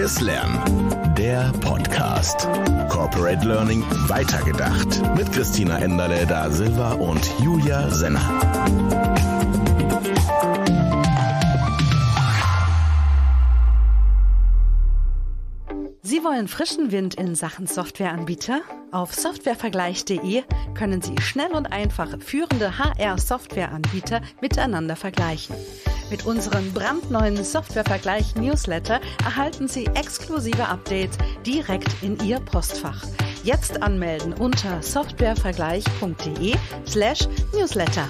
Neues Lernen. Der Podcast. Corporate Learning weitergedacht. Mit Christina Enderle da Silva und Julia Senner. Sie wollen frischen Wind in Sachen Softwareanbieter? Auf softwarevergleich.de können Sie schnell und einfach führende HR-Softwareanbieter miteinander vergleichen. Mit unserem brandneuen Softwarevergleich Newsletter erhalten Sie exklusive Updates direkt in Ihr Postfach. Jetzt anmelden unter softwarevergleich.de slash newsletter.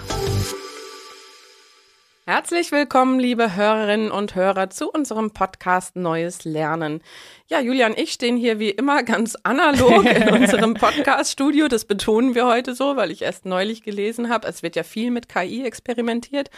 Herzlich willkommen, liebe Hörerinnen und Hörer, zu unserem Podcast Neues Lernen. Ja, Julian, ich stehen hier wie immer ganz analog in unserem Podcast-Studio. Das betonen wir heute so, weil ich erst neulich gelesen habe. Es wird ja viel mit KI experimentiert.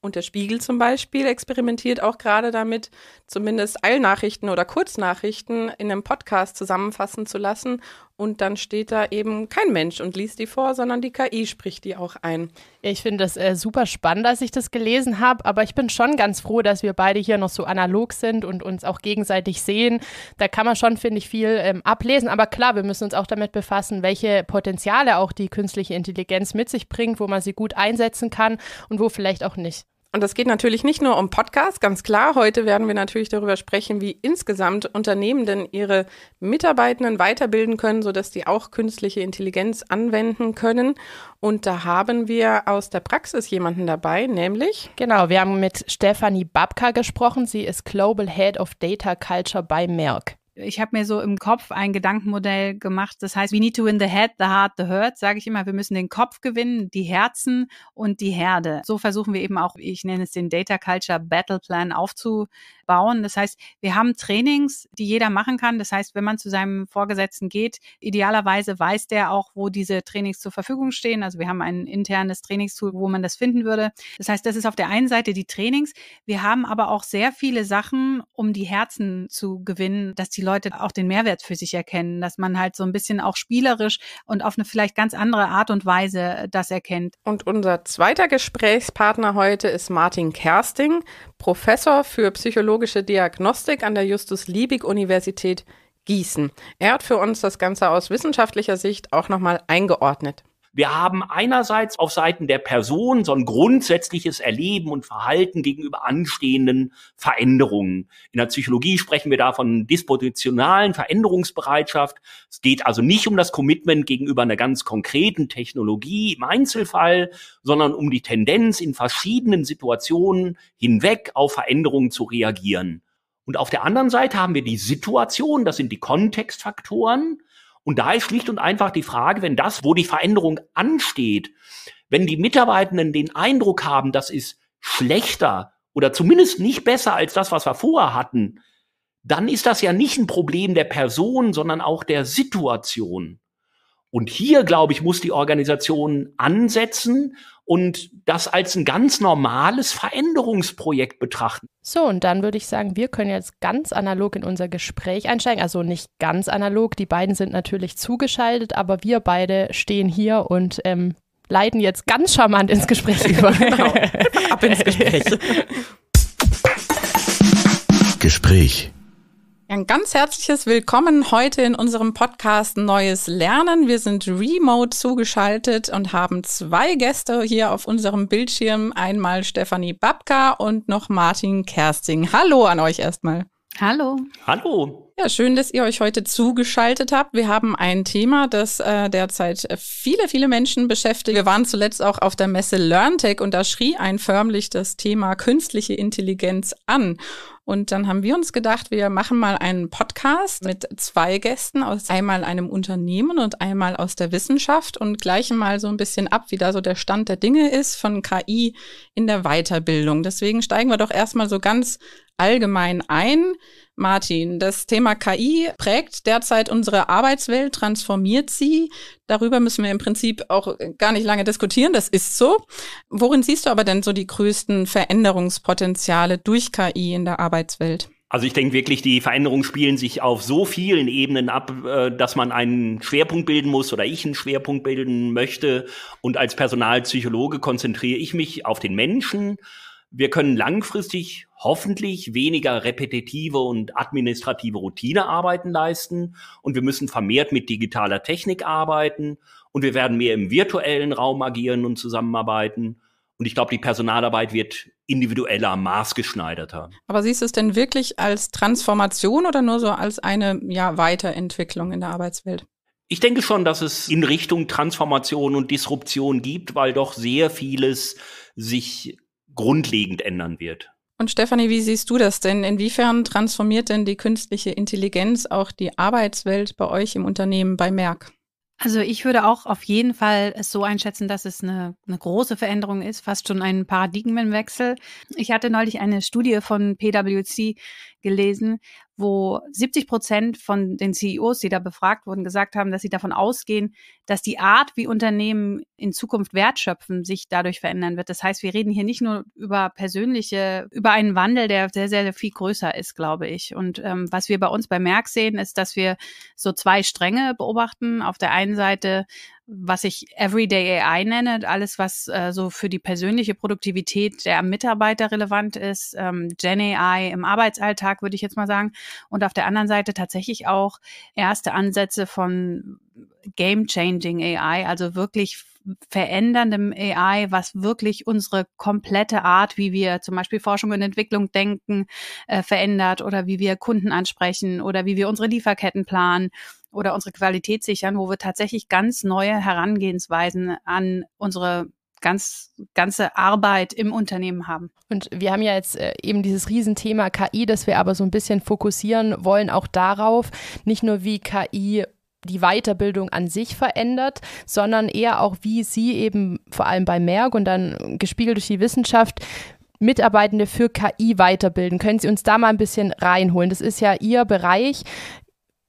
Und der Spiegel zum Beispiel experimentiert auch gerade damit, zumindest Eilnachrichten oder Kurznachrichten in einem Podcast zusammenfassen zu lassen und dann steht da eben kein Mensch und liest die vor, sondern die KI spricht die auch ein. ich finde das äh, super spannend, dass ich das gelesen habe, aber ich bin schon ganz froh, dass wir beide hier noch so analog sind und uns auch gegenseitig sehen. Da kann man schon, finde ich, viel ähm, ablesen. Aber klar, wir müssen uns auch damit befassen, welche Potenziale auch die künstliche Intelligenz mit sich bringt, wo man sie gut einsetzen kann und wo vielleicht auch nicht. Und das geht natürlich nicht nur um Podcasts, ganz klar. Heute werden wir natürlich darüber sprechen, wie insgesamt Unternehmen denn ihre Mitarbeitenden weiterbilden können, sodass die auch künstliche Intelligenz anwenden können. Und da haben wir aus der Praxis jemanden dabei, nämlich. Genau, wir haben mit Stefanie Babka gesprochen. Sie ist Global Head of Data Culture bei Merck ich habe mir so im Kopf ein Gedankenmodell gemacht. Das heißt, we need to win the head, the heart, the hurt, sage ich immer. Wir müssen den Kopf gewinnen, die Herzen und die Herde. So versuchen wir eben auch, ich nenne es den Data Culture Battle Plan aufzubauen bauen. Das heißt, wir haben Trainings, die jeder machen kann. Das heißt, wenn man zu seinem Vorgesetzten geht, idealerweise weiß der auch, wo diese Trainings zur Verfügung stehen. Also wir haben ein internes Trainingstool, wo man das finden würde. Das heißt, das ist auf der einen Seite die Trainings. Wir haben aber auch sehr viele Sachen, um die Herzen zu gewinnen, dass die Leute auch den Mehrwert für sich erkennen, dass man halt so ein bisschen auch spielerisch und auf eine vielleicht ganz andere Art und Weise das erkennt. Und unser zweiter Gesprächspartner heute ist Martin Kersting, Professor für Psychologie Pathologische Diagnostik an der Justus-Liebig-Universität Gießen. Er hat für uns das Ganze aus wissenschaftlicher Sicht auch nochmal eingeordnet. Wir haben einerseits auf Seiten der Person so ein grundsätzliches Erleben und Verhalten gegenüber anstehenden Veränderungen. In der Psychologie sprechen wir da von dispositionalen Veränderungsbereitschaft. Es geht also nicht um das Commitment gegenüber einer ganz konkreten Technologie im Einzelfall, sondern um die Tendenz in verschiedenen Situationen hinweg auf Veränderungen zu reagieren. Und auf der anderen Seite haben wir die Situation, das sind die Kontextfaktoren, und da ist schlicht und einfach die Frage, wenn das, wo die Veränderung ansteht, wenn die Mitarbeitenden den Eindruck haben, das ist schlechter oder zumindest nicht besser als das, was wir vorher hatten, dann ist das ja nicht ein Problem der Person, sondern auch der Situation. Und hier, glaube ich, muss die Organisation ansetzen und das als ein ganz normales Veränderungsprojekt betrachten. So, und dann würde ich sagen, wir können jetzt ganz analog in unser Gespräch einsteigen. Also nicht ganz analog, die beiden sind natürlich zugeschaltet, aber wir beide stehen hier und ähm, leiten jetzt ganz charmant ins Gespräch über. genau. Ab ins Gespräch. Gespräch. Ja, Ein ganz herzliches Willkommen heute in unserem Podcast Neues Lernen. Wir sind remote zugeschaltet und haben zwei Gäste hier auf unserem Bildschirm. Einmal Stefanie Babka und noch Martin Kersting. Hallo an euch erstmal. Hallo. Hallo. Ja, schön, dass ihr euch heute zugeschaltet habt. Wir haben ein Thema, das äh, derzeit viele, viele Menschen beschäftigt. Wir waren zuletzt auch auf der Messe LearnTech und da schrie ein förmlich das Thema künstliche Intelligenz an. Und dann haben wir uns gedacht, wir machen mal einen Podcast mit zwei Gästen aus einmal einem Unternehmen und einmal aus der Wissenschaft und gleichen mal so ein bisschen ab, wie da so der Stand der Dinge ist von KI in der Weiterbildung. Deswegen steigen wir doch erstmal so ganz allgemein ein. Martin, das Thema KI prägt derzeit unsere Arbeitswelt, transformiert sie. Darüber müssen wir im Prinzip auch gar nicht lange diskutieren, das ist so. Worin siehst du aber denn so die größten Veränderungspotenziale durch KI in der Arbeitswelt? Also ich denke wirklich, die Veränderungen spielen sich auf so vielen Ebenen ab, äh, dass man einen Schwerpunkt bilden muss oder ich einen Schwerpunkt bilden möchte. Und als Personalpsychologe konzentriere ich mich auf den Menschen wir können langfristig hoffentlich weniger repetitive und administrative Routinearbeiten leisten und wir müssen vermehrt mit digitaler Technik arbeiten und wir werden mehr im virtuellen Raum agieren und zusammenarbeiten. Und ich glaube, die Personalarbeit wird individueller, maßgeschneiderter. Aber siehst du es denn wirklich als Transformation oder nur so als eine ja, Weiterentwicklung in der Arbeitswelt? Ich denke schon, dass es in Richtung Transformation und Disruption gibt, weil doch sehr vieles sich grundlegend ändern wird. Und Stefanie, wie siehst du das denn? Inwiefern transformiert denn die künstliche Intelligenz auch die Arbeitswelt bei euch im Unternehmen bei Merck? Also ich würde auch auf jeden Fall es so einschätzen, dass es eine, eine große Veränderung ist, fast schon ein Paradigmenwechsel. Ich hatte neulich eine Studie von PwC gelesen, wo 70 Prozent von den CEOs, die da befragt wurden, gesagt haben, dass sie davon ausgehen, dass die Art, wie Unternehmen in Zukunft wertschöpfen, sich dadurch verändern wird. Das heißt, wir reden hier nicht nur über persönliche, über einen Wandel, der sehr, sehr, sehr viel größer ist, glaube ich. Und ähm, was wir bei uns bei Merck sehen, ist, dass wir so zwei Stränge beobachten. Auf der einen Seite was ich Everyday AI nenne, alles, was äh, so für die persönliche Produktivität der Mitarbeiter relevant ist, ähm, Gen AI im Arbeitsalltag, würde ich jetzt mal sagen und auf der anderen Seite tatsächlich auch erste Ansätze von Game-Changing AI, also wirklich veränderndem AI, was wirklich unsere komplette Art, wie wir zum Beispiel Forschung und Entwicklung denken, äh, verändert oder wie wir Kunden ansprechen oder wie wir unsere Lieferketten planen oder unsere Qualität sichern, wo wir tatsächlich ganz neue Herangehensweisen an unsere ganz, ganze Arbeit im Unternehmen haben. Und wir haben ja jetzt äh, eben dieses Riesenthema KI, das wir aber so ein bisschen fokussieren wollen, auch darauf, nicht nur wie KI die Weiterbildung an sich verändert, sondern eher auch, wie sie eben vor allem bei Merck und dann gespiegelt durch die Wissenschaft Mitarbeitende für KI weiterbilden. Können Sie uns da mal ein bisschen reinholen? Das ist ja Ihr Bereich.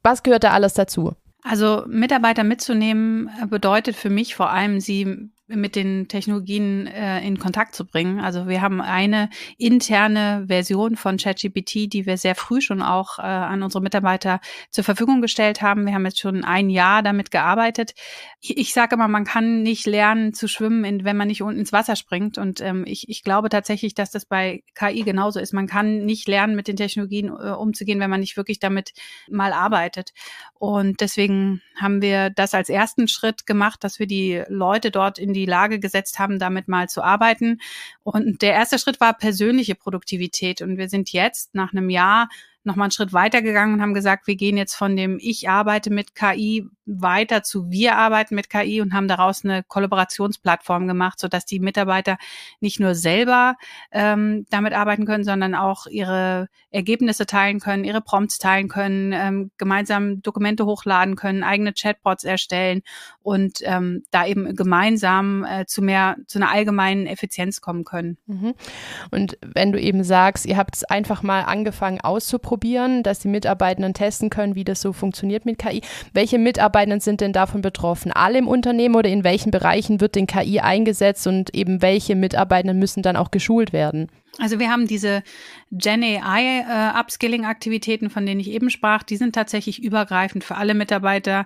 Was gehört da alles dazu? Also Mitarbeiter mitzunehmen äh, bedeutet für mich vor allem, sie mit den Technologien äh, in Kontakt zu bringen. Also wir haben eine interne Version von ChatGPT, die wir sehr früh schon auch äh, an unsere Mitarbeiter zur Verfügung gestellt haben. Wir haben jetzt schon ein Jahr damit gearbeitet. Ich, ich sage immer, man kann nicht lernen zu schwimmen, in, wenn man nicht unten ins Wasser springt. Und ähm, ich, ich glaube tatsächlich, dass das bei KI genauso ist. Man kann nicht lernen, mit den Technologien äh, umzugehen, wenn man nicht wirklich damit mal arbeitet. Und deswegen haben wir das als ersten Schritt gemacht, dass wir die Leute dort in die die Lage gesetzt haben, damit mal zu arbeiten. Und der erste Schritt war persönliche Produktivität. Und wir sind jetzt nach einem Jahr nochmal einen Schritt weiter gegangen und haben gesagt, wir gehen jetzt von dem Ich arbeite mit KI weiter zu Wir arbeiten mit KI und haben daraus eine Kollaborationsplattform gemacht, sodass die Mitarbeiter nicht nur selber ähm, damit arbeiten können, sondern auch ihre Ergebnisse teilen können, ihre Prompts teilen können, ähm, gemeinsam Dokumente hochladen können, eigene Chatbots erstellen und ähm, da eben gemeinsam äh, zu mehr, zu einer allgemeinen Effizienz kommen können. Mhm. Und wenn du eben sagst, ihr habt es einfach mal angefangen auszuprobieren, ausprobieren, dass die Mitarbeitenden testen können, wie das so funktioniert mit KI. Welche Mitarbeitenden sind denn davon betroffen? Alle im Unternehmen oder in welchen Bereichen wird denn KI eingesetzt und eben welche Mitarbeitenden müssen dann auch geschult werden? Also wir haben diese Gen AI äh, Upskilling Aktivitäten, von denen ich eben sprach, die sind tatsächlich übergreifend für alle Mitarbeiter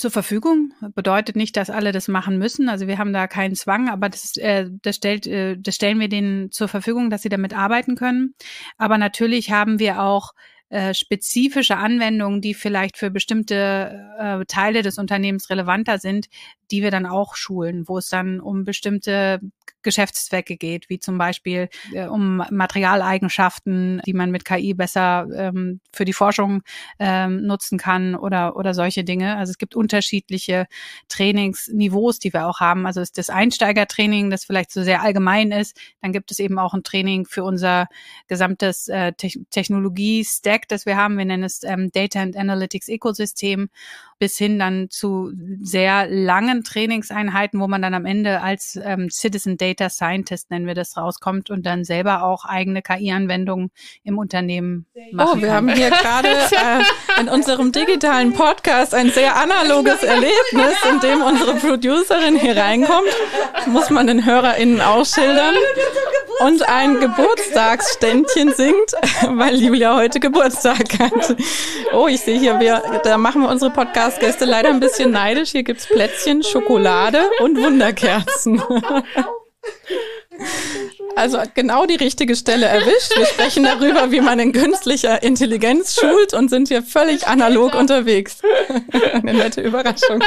zur Verfügung. Bedeutet nicht, dass alle das machen müssen. Also wir haben da keinen Zwang, aber das, äh, das, stellt, äh, das stellen wir denen zur Verfügung, dass sie damit arbeiten können. Aber natürlich haben wir auch äh, spezifische Anwendungen, die vielleicht für bestimmte äh, Teile des Unternehmens relevanter sind, die wir dann auch schulen, wo es dann um bestimmte Geschäftszwecke geht, wie zum Beispiel äh, um Materialeigenschaften, die man mit KI besser ähm, für die Forschung ähm, nutzen kann oder, oder solche Dinge. Also es gibt unterschiedliche Trainingsniveaus, die wir auch haben. Also ist das Einsteigertraining, das vielleicht so sehr allgemein ist. Dann gibt es eben auch ein Training für unser gesamtes äh, Te Technologie-Stack Projekt, das wir haben, wir nennen es ähm, Data and Analytics Ökosystem, bis hin dann zu sehr langen Trainingseinheiten, wo man dann am Ende als ähm, Citizen Data Scientist, nennen wir das, rauskommt und dann selber auch eigene KI-Anwendungen im Unternehmen oh, machen Oh, wir haben hier gerade äh, in unserem digitalen Podcast ein sehr analoges Erlebnis, in dem unsere Producerin hier reinkommt. Das muss man den HörerInnen auch schildern. und ein Geburtstagsständchen singt, weil Julia heute Geburtstag hat. Oh, ich sehe hier, wir, da machen wir unsere Podcast-Gäste leider ein bisschen neidisch. Hier gibt's Plätzchen, Schokolade und Wunderkerzen. Also genau die richtige Stelle erwischt. Wir sprechen darüber, wie man in künstlicher Intelligenz schult und sind hier völlig analog unterwegs. Eine nette Überraschung.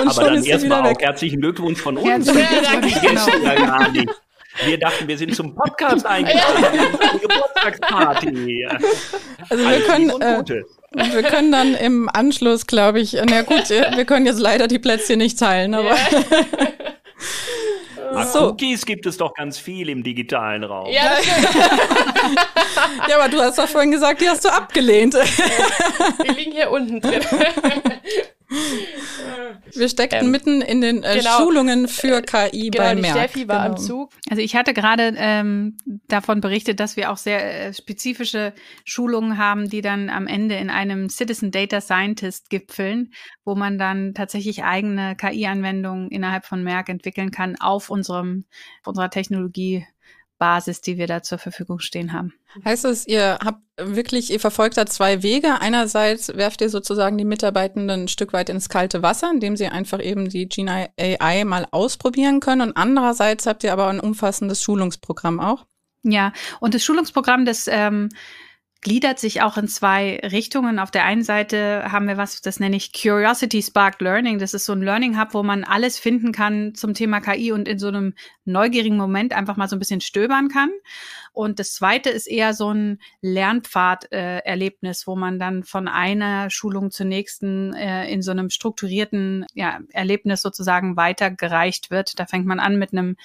Und Aber dann erstmal auch herzlichen Glückwunsch von uns. Herzlichen Glückwunsch. Genau. wir dachten, wir sind zum Podcast eingeladen, Geburtstagsparty. Also wir können, äh, wir können dann im Anschluss, glaube ich, na gut, wir können jetzt leider die Plätze nicht teilen, aber. Na, so. Cookies gibt es doch ganz viel im digitalen Raum. Ja, ja aber du hast doch vorhin gesagt, die hast du abgelehnt. Die liegen hier unten drin. Äh, wir steckten ähm, mitten in den äh, genau, Schulungen für äh, KI genau, bei Merck. Steffi war genau. am Zug. Also ich hatte gerade ähm, davon berichtet, dass wir auch sehr äh, spezifische Schulungen haben, die dann am Ende in einem Citizen Data Scientist gipfeln, wo man dann tatsächlich eigene KI-Anwendungen innerhalb von Merck entwickeln kann auf unserem auf unserer Technologie Basis, die wir da zur Verfügung stehen haben. Heißt das, ihr habt wirklich, ihr verfolgt da zwei Wege. Einerseits werft ihr sozusagen die Mitarbeitenden ein Stück weit ins kalte Wasser, indem sie einfach eben die Gina AI mal ausprobieren können. Und andererseits habt ihr aber ein umfassendes Schulungsprogramm auch. Ja, und das Schulungsprogramm, das ähm, gliedert sich auch in zwei Richtungen. Auf der einen Seite haben wir was, das nenne ich Curiosity Sparked Learning. Das ist so ein Learning Hub, wo man alles finden kann zum Thema KI und in so einem neugierigen Moment einfach mal so ein bisschen stöbern kann. Und das zweite ist eher so ein Lernpfad-Erlebnis, äh, wo man dann von einer Schulung zur nächsten äh, in so einem strukturierten ja, Erlebnis sozusagen weitergereicht wird. Da fängt man an mit einem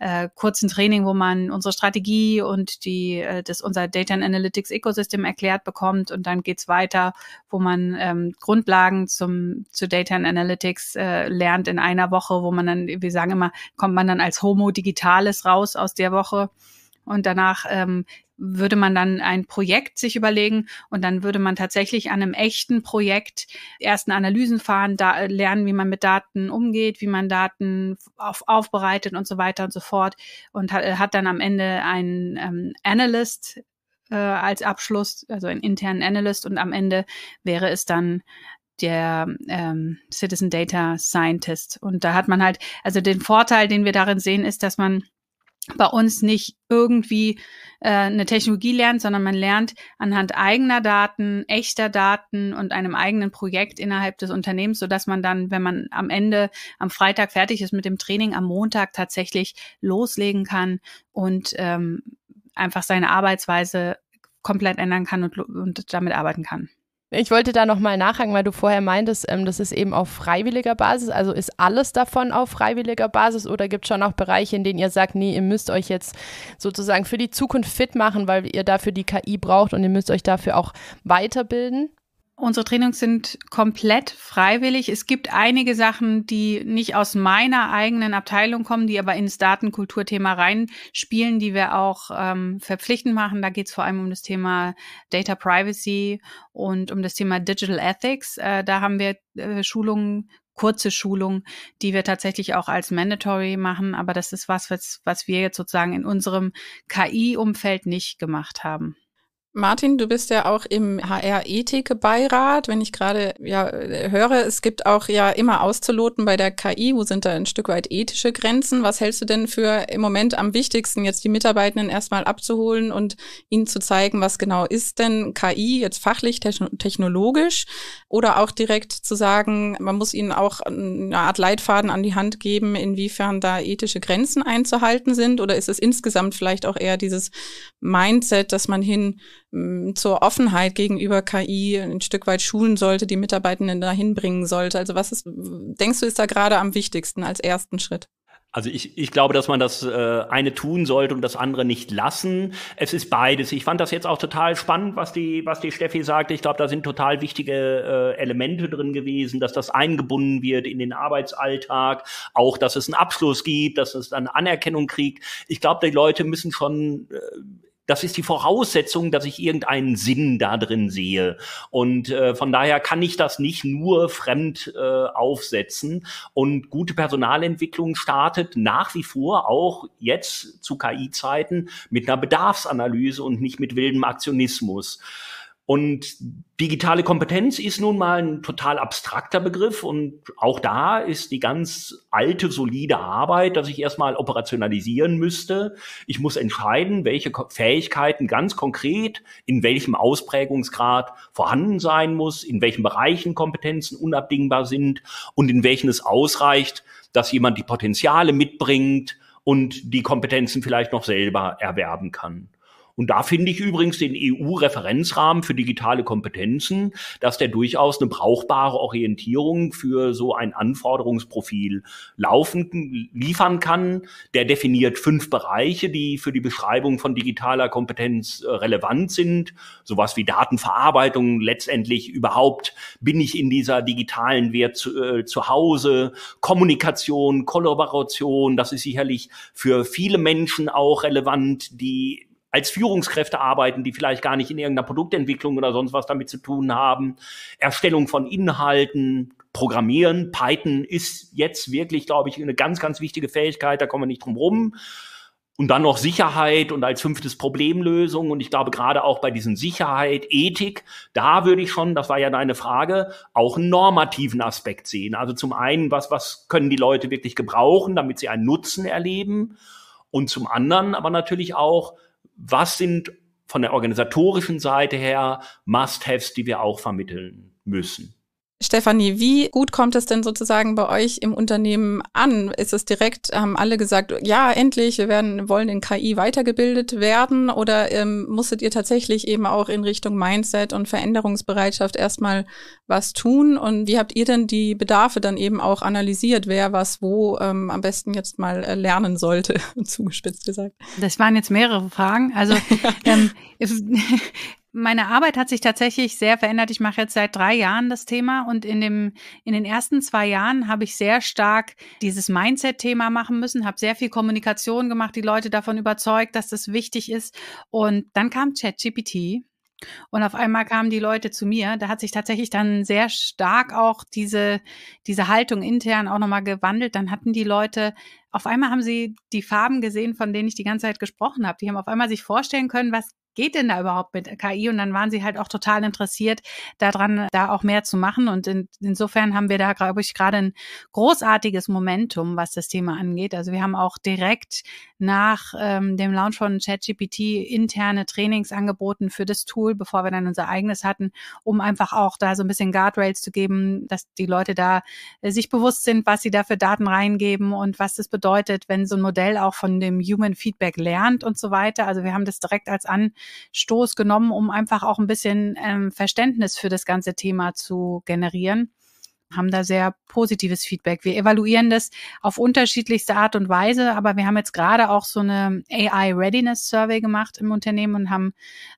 äh, kurzen Training, wo man unsere Strategie und die, äh, das unser Data and Analytics Ecosystem erklärt bekommt und dann geht's weiter, wo man ähm, Grundlagen zum zu Data and Analytics äh, lernt in einer Woche, wo man dann, wir sagen immer, kommt man dann als Homo Digitales raus aus der Woche. Und danach ähm, würde man dann ein Projekt sich überlegen und dann würde man tatsächlich an einem echten Projekt ersten Analysen fahren, da äh, lernen, wie man mit Daten umgeht, wie man Daten auf, aufbereitet und so weiter und so fort und hat, äh, hat dann am Ende einen ähm, Analyst äh, als Abschluss, also einen internen Analyst und am Ende wäre es dann der ähm, Citizen Data Scientist. Und da hat man halt, also den Vorteil, den wir darin sehen, ist, dass man bei uns nicht irgendwie äh, eine Technologie lernt, sondern man lernt anhand eigener Daten, echter Daten und einem eigenen Projekt innerhalb des Unternehmens, so dass man dann, wenn man am Ende am Freitag fertig ist mit dem Training, am Montag tatsächlich loslegen kann und ähm, einfach seine Arbeitsweise komplett ändern kann und, und damit arbeiten kann. Ich wollte da nochmal nachhaken, weil du vorher meintest, ähm, das ist eben auf freiwilliger Basis. Also ist alles davon auf freiwilliger Basis oder gibt es schon auch Bereiche, in denen ihr sagt, nee, ihr müsst euch jetzt sozusagen für die Zukunft fit machen, weil ihr dafür die KI braucht und ihr müsst euch dafür auch weiterbilden? Unsere Trainings sind komplett freiwillig. Es gibt einige Sachen, die nicht aus meiner eigenen Abteilung kommen, die aber ins Datenkulturthema reinspielen, die wir auch ähm, verpflichtend machen. Da geht es vor allem um das Thema Data Privacy und um das Thema Digital Ethics. Äh, da haben wir äh, Schulungen kurze Schulungen, die wir tatsächlich auch als mandatory machen, aber das ist was, was, was wir jetzt sozusagen in unserem KI-Umfeld nicht gemacht haben. Martin, du bist ja auch im HR-Ethik-Beirat. Wenn ich gerade ja, höre, es gibt auch ja immer auszuloten bei der KI, wo sind da ein Stück weit ethische Grenzen? Was hältst du denn für im Moment am wichtigsten, jetzt die Mitarbeitenden erstmal abzuholen und ihnen zu zeigen, was genau ist denn KI jetzt fachlich, technologisch? Oder auch direkt zu sagen, man muss ihnen auch eine Art Leitfaden an die Hand geben, inwiefern da ethische Grenzen einzuhalten sind? Oder ist es insgesamt vielleicht auch eher dieses Mindset, dass man hin zur Offenheit gegenüber KI ein Stück weit schulen sollte, die Mitarbeitenden dahin bringen sollte? Also was ist, denkst du, ist da gerade am wichtigsten als ersten Schritt? Also ich, ich glaube, dass man das äh, eine tun sollte und das andere nicht lassen. Es ist beides. Ich fand das jetzt auch total spannend, was die, was die Steffi sagte. Ich glaube, da sind total wichtige äh, Elemente drin gewesen, dass das eingebunden wird in den Arbeitsalltag, auch dass es einen Abschluss gibt, dass es dann Anerkennung kriegt. Ich glaube, die Leute müssen schon äh, das ist die Voraussetzung, dass ich irgendeinen Sinn da drin sehe. Und äh, von daher kann ich das nicht nur fremd äh, aufsetzen. Und gute Personalentwicklung startet nach wie vor auch jetzt zu KI-Zeiten mit einer Bedarfsanalyse und nicht mit wildem Aktionismus. Und digitale Kompetenz ist nun mal ein total abstrakter Begriff und auch da ist die ganz alte, solide Arbeit, dass ich erstmal operationalisieren müsste. Ich muss entscheiden, welche Fähigkeiten ganz konkret in welchem Ausprägungsgrad vorhanden sein muss, in welchen Bereichen Kompetenzen unabdingbar sind und in welchen es ausreicht, dass jemand die Potenziale mitbringt und die Kompetenzen vielleicht noch selber erwerben kann. Und da finde ich übrigens den EU-Referenzrahmen für digitale Kompetenzen, dass der durchaus eine brauchbare Orientierung für so ein Anforderungsprofil laufen, liefern kann. Der definiert fünf Bereiche, die für die Beschreibung von digitaler Kompetenz äh, relevant sind. Sowas wie Datenverarbeitung, letztendlich überhaupt bin ich in dieser digitalen Wert zu, äh, zu Hause, Kommunikation, Kollaboration, das ist sicherlich für viele Menschen auch relevant, die als Führungskräfte arbeiten, die vielleicht gar nicht in irgendeiner Produktentwicklung oder sonst was damit zu tun haben, Erstellung von Inhalten, Programmieren, Python ist jetzt wirklich, glaube ich, eine ganz, ganz wichtige Fähigkeit, da kommen wir nicht drum rum. Und dann noch Sicherheit und als fünftes Problemlösung. Und ich glaube, gerade auch bei diesen Sicherheit, Ethik, da würde ich schon, das war ja deine Frage, auch einen normativen Aspekt sehen. Also zum einen, was, was können die Leute wirklich gebrauchen, damit sie einen Nutzen erleben? Und zum anderen aber natürlich auch, was sind von der organisatorischen Seite her Must-Haves, die wir auch vermitteln müssen? Stefanie, wie gut kommt es denn sozusagen bei euch im Unternehmen an? Ist es direkt, haben alle gesagt, ja, endlich, wir werden, wollen in KI weitergebildet werden oder ähm, musstet ihr tatsächlich eben auch in Richtung Mindset und Veränderungsbereitschaft erstmal was tun? Und wie habt ihr denn die Bedarfe dann eben auch analysiert, wer was wo ähm, am besten jetzt mal äh, lernen sollte, zugespitzt gesagt? Das waren jetzt mehrere Fragen. Also ähm, meine Arbeit hat sich tatsächlich sehr verändert. Ich mache jetzt seit drei Jahren das Thema und in, dem, in den ersten zwei Jahren habe ich sehr stark dieses Mindset-Thema machen müssen, habe sehr viel Kommunikation gemacht, die Leute davon überzeugt, dass das wichtig ist. Und dann kam ChatGPT und auf einmal kamen die Leute zu mir. Da hat sich tatsächlich dann sehr stark auch diese, diese Haltung intern auch nochmal gewandelt. Dann hatten die Leute, auf einmal haben sie die Farben gesehen, von denen ich die ganze Zeit gesprochen habe. Die haben auf einmal sich vorstellen können, was geht denn da überhaupt mit KI? Und dann waren sie halt auch total interessiert daran, da auch mehr zu machen. Und in, insofern haben wir da, glaube ich, gerade ein großartiges Momentum, was das Thema angeht. Also wir haben auch direkt nach ähm, dem Launch von ChatGPT interne Trainings angeboten für das Tool, bevor wir dann unser eigenes hatten, um einfach auch da so ein bisschen Guardrails zu geben, dass die Leute da äh, sich bewusst sind, was sie da für Daten reingeben und was das bedeutet, wenn so ein Modell auch von dem Human Feedback lernt und so weiter. Also wir haben das direkt als An Stoß genommen, um einfach auch ein bisschen ähm, Verständnis für das ganze Thema zu generieren haben da sehr positives Feedback. Wir evaluieren das auf unterschiedlichste Art und Weise, aber wir haben jetzt gerade auch so eine AI Readiness Survey gemacht im Unternehmen und haben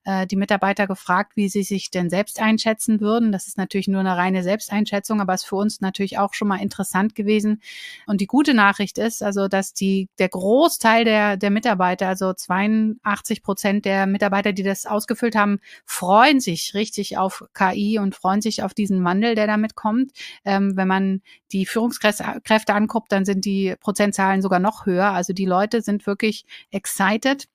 äh, die Mitarbeiter gefragt, wie sie sich denn selbst einschätzen würden. Das ist natürlich nur eine reine Selbsteinschätzung, aber ist für uns natürlich auch schon mal interessant gewesen. Und die gute Nachricht ist, also dass die der Großteil der der Mitarbeiter, also 82 Prozent der Mitarbeiter, die das ausgefüllt haben, freuen sich richtig auf KI und freuen sich auf diesen Wandel, der damit kommt ähm, wenn man die Führungskräfte anguckt, dann sind die Prozentzahlen sogar noch höher. Also die Leute sind wirklich excited.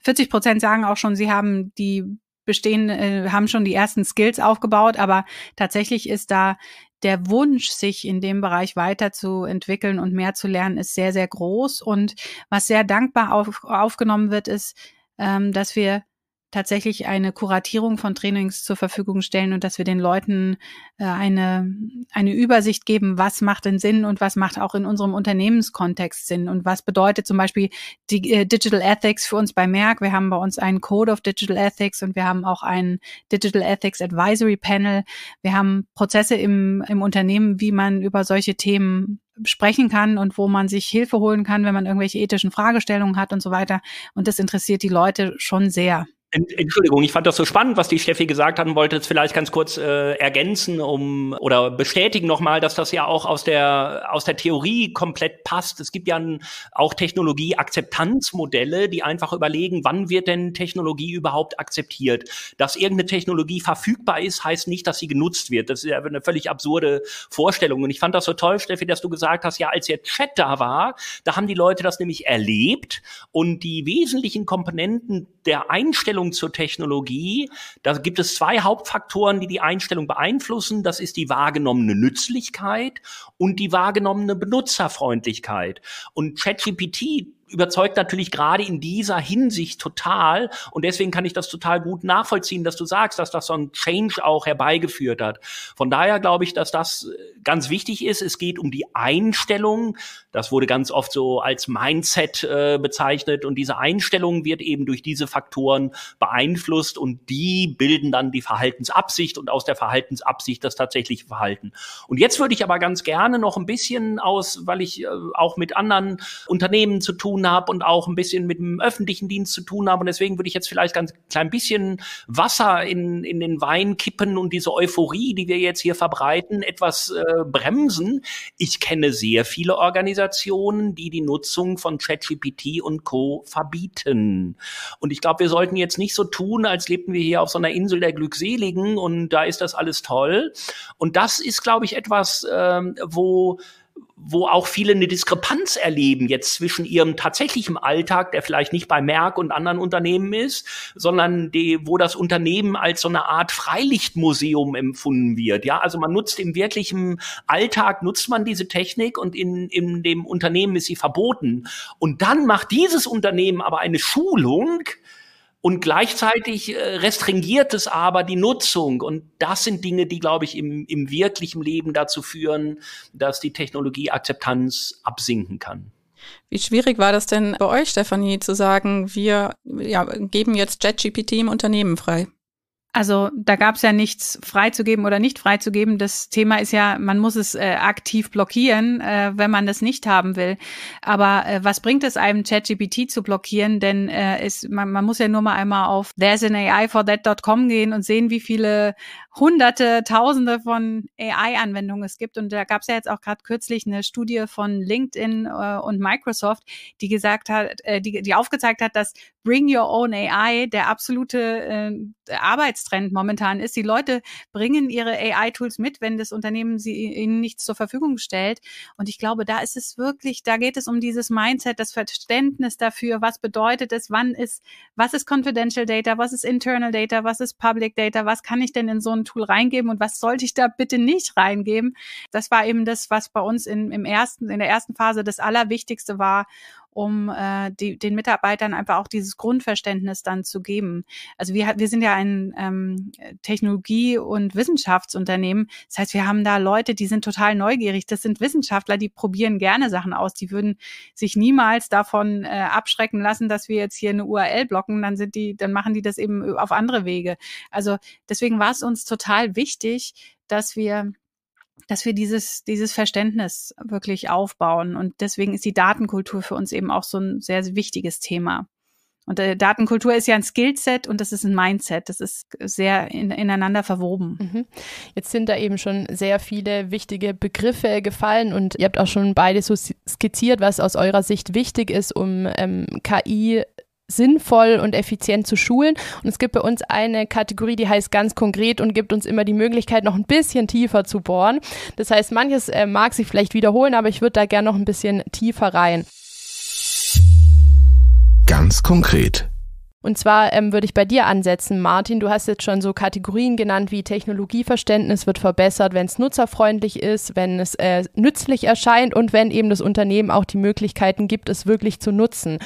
40 Prozent sagen auch schon, sie haben die bestehen, äh, haben schon die ersten Skills aufgebaut, aber tatsächlich ist da der Wunsch, sich in dem Bereich weiterzuentwickeln und mehr zu lernen, ist sehr, sehr groß. Und was sehr dankbar auf, aufgenommen wird, ist, ähm, dass wir tatsächlich eine Kuratierung von Trainings zur Verfügung stellen und dass wir den Leuten äh, eine, eine Übersicht geben, was macht denn Sinn und was macht auch in unserem Unternehmenskontext Sinn und was bedeutet zum Beispiel die äh, Digital Ethics für uns bei Merck. Wir haben bei uns einen Code of Digital Ethics und wir haben auch einen Digital Ethics Advisory Panel. Wir haben Prozesse im, im Unternehmen, wie man über solche Themen sprechen kann und wo man sich Hilfe holen kann, wenn man irgendwelche ethischen Fragestellungen hat und so weiter. Und das interessiert die Leute schon sehr. Entschuldigung, ich fand das so spannend, was die Steffi gesagt hat und wollte es vielleicht ganz kurz äh, ergänzen um oder bestätigen nochmal, dass das ja auch aus der aus der Theorie komplett passt. Es gibt ja ein, auch Technologie-Akzeptanzmodelle, die einfach überlegen, wann wird denn Technologie überhaupt akzeptiert? Dass irgendeine Technologie verfügbar ist, heißt nicht, dass sie genutzt wird. Das ist ja eine völlig absurde Vorstellung. Und ich fand das so toll, Steffi, dass du gesagt hast, ja, als der Chat da war, da haben die Leute das nämlich erlebt und die wesentlichen Komponenten der Einstellung Einstellung zur Technologie. Da gibt es zwei Hauptfaktoren, die die Einstellung beeinflussen. Das ist die wahrgenommene Nützlichkeit und die wahrgenommene Benutzerfreundlichkeit. Und ChatGPT überzeugt natürlich gerade in dieser Hinsicht total. Und deswegen kann ich das total gut nachvollziehen, dass du sagst, dass das so ein Change auch herbeigeführt hat. Von daher glaube ich, dass das äh, ganz wichtig ist. Es geht um die Einstellung. Das wurde ganz oft so als Mindset äh, bezeichnet. Und diese Einstellung wird eben durch diese Faktoren beeinflusst und die bilden dann die Verhaltensabsicht und aus der Verhaltensabsicht das tatsächliche Verhalten. Und jetzt würde ich aber ganz gerne noch ein bisschen aus, weil ich äh, auch mit anderen Unternehmen zu tun tun habe und auch ein bisschen mit dem öffentlichen Dienst zu tun habe. Und deswegen würde ich jetzt vielleicht ganz klein bisschen Wasser in, in den Wein kippen und diese Euphorie, die wir jetzt hier verbreiten, etwas äh, bremsen. Ich kenne sehr viele Organisationen, die die Nutzung von ChatGPT und Co. verbieten. Und ich glaube, wir sollten jetzt nicht so tun, als lebten wir hier auf so einer Insel der Glückseligen und da ist das alles toll. Und das ist, glaube ich, etwas, ähm, wo wo auch viele eine Diskrepanz erleben jetzt zwischen ihrem tatsächlichen Alltag, der vielleicht nicht bei Merck und anderen Unternehmen ist, sondern die, wo das Unternehmen als so eine Art Freilichtmuseum empfunden wird. Ja, also man nutzt im wirklichen Alltag nutzt man diese Technik und in, in dem Unternehmen ist sie verboten. Und dann macht dieses Unternehmen aber eine Schulung, und gleichzeitig äh, restringiert es aber die Nutzung. Und das sind Dinge, die, glaube ich, im, im wirklichen Leben dazu führen, dass die Technologieakzeptanz absinken kann. Wie schwierig war das denn bei euch, Stefanie, zu sagen, wir ja, geben jetzt JetGPT im Unternehmen frei? Also da gab es ja nichts freizugeben oder nicht freizugeben. Das Thema ist ja, man muss es äh, aktiv blockieren, äh, wenn man das nicht haben will. Aber äh, was bringt es einem, ChatGPT zu blockieren? Denn äh, ist, man, man muss ja nur mal einmal auf there'sanai gehen und sehen, wie viele hunderte, tausende von AI-Anwendungen es gibt. Und da gab es ja jetzt auch gerade kürzlich eine Studie von LinkedIn äh, und Microsoft, die gesagt hat, äh, die, die aufgezeigt hat, dass Bring Your Own AI der absolute äh, Arbeitstrend momentan ist. Die Leute bringen ihre AI-Tools mit, wenn das Unternehmen sie ihnen nichts zur Verfügung stellt. Und ich glaube, da ist es wirklich, da geht es um dieses Mindset, das Verständnis dafür, was bedeutet es, wann ist, was ist Confidential Data, was ist Internal Data, was ist Public Data, was kann ich denn in so ein Tool reingeben und was sollte ich da bitte nicht reingeben. Das war eben das, was bei uns in, im ersten, in der ersten Phase das Allerwichtigste war um äh, die, den Mitarbeitern einfach auch dieses Grundverständnis dann zu geben. Also wir, wir sind ja ein ähm, Technologie- und Wissenschaftsunternehmen. Das heißt, wir haben da Leute, die sind total neugierig. Das sind Wissenschaftler, die probieren gerne Sachen aus. Die würden sich niemals davon äh, abschrecken lassen, dass wir jetzt hier eine URL blocken. Dann sind die, dann machen die das eben äh, auf andere Wege. Also deswegen war es uns total wichtig, dass wir dass wir dieses, dieses Verständnis wirklich aufbauen. Und deswegen ist die Datenkultur für uns eben auch so ein sehr wichtiges Thema. Und äh, Datenkultur ist ja ein Skillset und das ist ein Mindset. Das ist sehr in, ineinander verwoben. Mhm. Jetzt sind da eben schon sehr viele wichtige Begriffe gefallen und ihr habt auch schon beide so skizziert, was aus eurer Sicht wichtig ist, um ähm, KI sinnvoll und effizient zu schulen. Und es gibt bei uns eine Kategorie, die heißt ganz konkret und gibt uns immer die Möglichkeit, noch ein bisschen tiefer zu bohren. Das heißt, manches äh, mag sich vielleicht wiederholen, aber ich würde da gerne noch ein bisschen tiefer rein. Ganz konkret. Und zwar ähm, würde ich bei dir ansetzen, Martin. Du hast jetzt schon so Kategorien genannt wie Technologieverständnis wird verbessert, wenn es nutzerfreundlich ist, wenn es äh, nützlich erscheint und wenn eben das Unternehmen auch die Möglichkeiten gibt, es wirklich zu nutzen.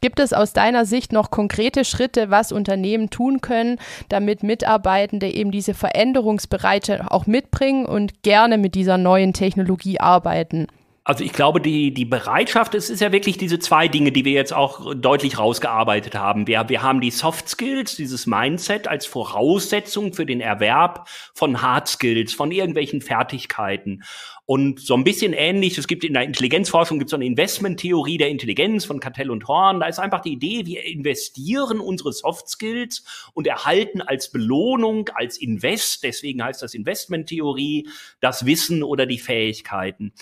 Gibt es aus deiner Sicht noch konkrete Schritte, was Unternehmen tun können, damit Mitarbeitende eben diese Veränderungsbereitschaft auch mitbringen und gerne mit dieser neuen Technologie arbeiten? Also ich glaube, die, die Bereitschaft, es ist ja wirklich diese zwei Dinge, die wir jetzt auch deutlich rausgearbeitet haben. Wir, wir haben die Soft Skills, dieses Mindset als Voraussetzung für den Erwerb von Hard Skills, von irgendwelchen Fertigkeiten. Und so ein bisschen ähnlich, es gibt in der Intelligenzforschung gibt es so eine Investmenttheorie der Intelligenz von Cartell und Horn. Da ist einfach die Idee, wir investieren unsere Soft Skills und erhalten als Belohnung, als Invest, deswegen heißt das Investmenttheorie, das Wissen oder die Fähigkeiten.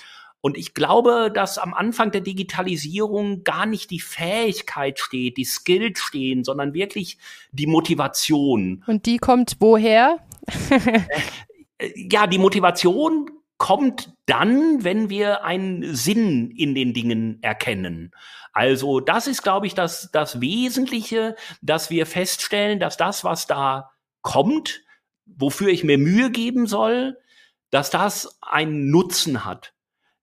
Und ich glaube, dass am Anfang der Digitalisierung gar nicht die Fähigkeit steht, die Skills stehen, sondern wirklich die Motivation. Und die kommt woher? ja, die Motivation kommt dann, wenn wir einen Sinn in den Dingen erkennen. Also das ist, glaube ich, das, das Wesentliche, dass wir feststellen, dass das, was da kommt, wofür ich mir Mühe geben soll, dass das einen Nutzen hat